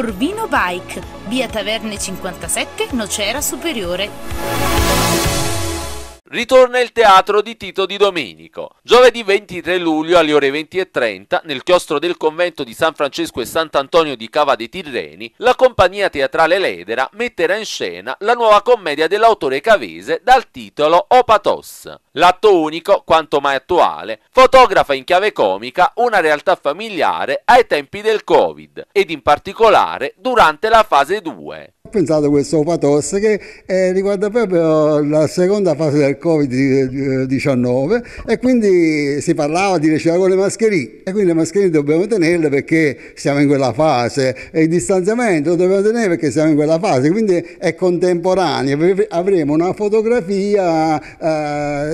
Corvino Bike, via Taverne 57, Nocera Superiore ritorna il teatro di Tito di Domenico. Giovedì 23 luglio alle ore 20.30 nel chiostro del convento di San Francesco e Sant'Antonio di Cava dei Tirreni, la compagnia teatrale Ledera metterà in scena la nuova commedia dell'autore cavese dal titolo Opatos. L'atto unico, quanto mai attuale, fotografa in chiave comica una realtà familiare ai tempi del Covid ed in particolare durante la fase 2. Ho pensato a questo patos che eh, riguarda proprio la seconda fase del Covid-19 e quindi si parlava di ricevere con le mascherine e quindi le mascherine dobbiamo tenerle perché siamo in quella fase e il distanziamento lo dobbiamo tenere perché siamo in quella fase, quindi è contemporanea, avremo una fotografia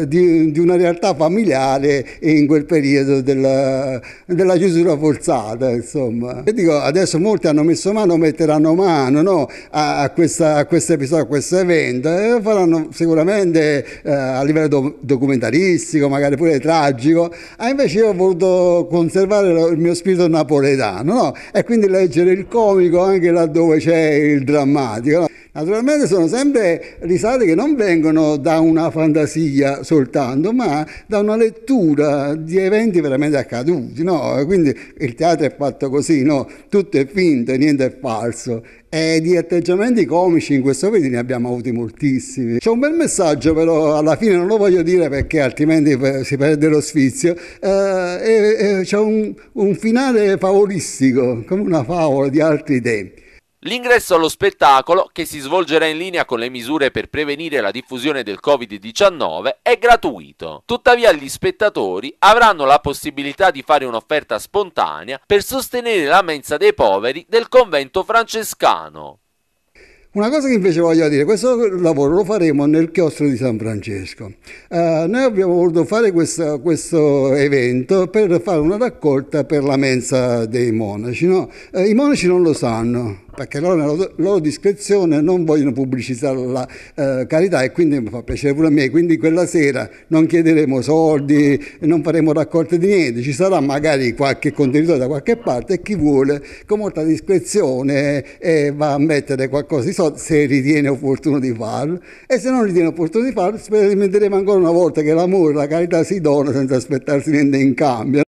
eh, di, di, una realtà familiare in quel periodo della, della chiusura forzata. Insomma. E dico, adesso molti hanno messo mano, metteranno mano no? a a, questa, a questo episodio, a questo evento, e lo faranno sicuramente eh, a livello do, documentaristico, magari pure tragico, ma ah, invece io ho voluto conservare lo, il mio spirito napoletano no? e quindi leggere il comico anche laddove c'è il drammatico. No? Naturalmente sono sempre risate che non vengono da una fantasia soltanto, ma da una lettura di eventi veramente accaduti. No? Quindi il teatro è fatto così, no? tutto è finto, niente è falso. E di atteggiamenti comici in questo video ne abbiamo avuti moltissimi. C'è un bel messaggio, però alla fine non lo voglio dire perché altrimenti eh, si perde lo sfizio. Eh, eh, c'è un, un finale favolistico, come una favola di altri tempi. L'ingresso allo spettacolo, che si svolgerà in linea con le misure per prevenire la diffusione del Covid-19, è gratuito. Tuttavia gli spettatori avranno la possibilità di fare un'offerta spontanea per sostenere la mensa dei poveri del convento francescano. Una cosa che invece voglio dire, questo lavoro lo faremo nel chiostro di San Francesco. Eh, noi abbiamo voluto fare questo, questo, evento per fare una raccolta per la mensa dei monaci. No? Eh, I monaci non lo sanno, perché loro nella loro discrezione non vogliono pubblicizzare la eh, carità e quindi mi fa piacere pure a me, quindi quella sera non chiederemo soldi, non faremo raccolte di niente, ci sarà magari qualche contenitore da qualche parte e chi vuole con molta discrezione eh, va a mettere qualcosa di soldi se ritiene opportuno di farlo e se non ritiene opportuno di farlo sperimenteremo ancora una volta che l'amore e la carità si dona senza aspettarsi niente in cambio.